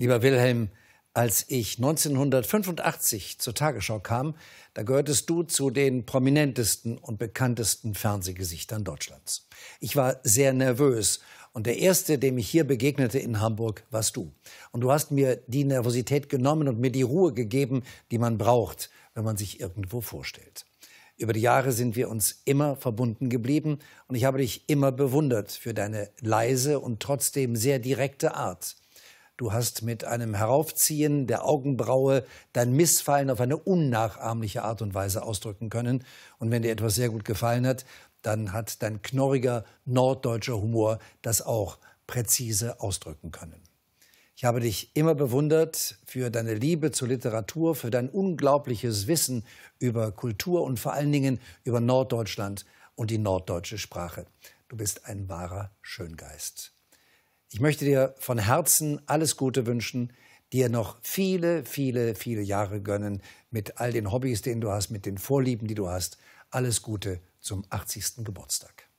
Lieber Wilhelm, als ich 1985 zur Tagesschau kam, da gehörtest du zu den prominentesten und bekanntesten Fernsehgesichtern Deutschlands. Ich war sehr nervös und der erste, dem ich hier begegnete in Hamburg, warst du. Und du hast mir die Nervosität genommen und mir die Ruhe gegeben, die man braucht, wenn man sich irgendwo vorstellt. Über die Jahre sind wir uns immer verbunden geblieben und ich habe dich immer bewundert für deine leise und trotzdem sehr direkte Art. Du hast mit einem Heraufziehen der Augenbraue dein Missfallen auf eine unnachahmliche Art und Weise ausdrücken können. Und wenn dir etwas sehr gut gefallen hat, dann hat dein knorriger norddeutscher Humor das auch präzise ausdrücken können. Ich habe dich immer bewundert für deine Liebe zur Literatur, für dein unglaubliches Wissen über Kultur und vor allen Dingen über Norddeutschland und die norddeutsche Sprache. Du bist ein wahrer Schöngeist. Ich möchte dir von Herzen alles Gute wünschen, dir noch viele, viele, viele Jahre gönnen mit all den Hobbys, denen du hast, mit den Vorlieben, die du hast. Alles Gute zum 80. Geburtstag.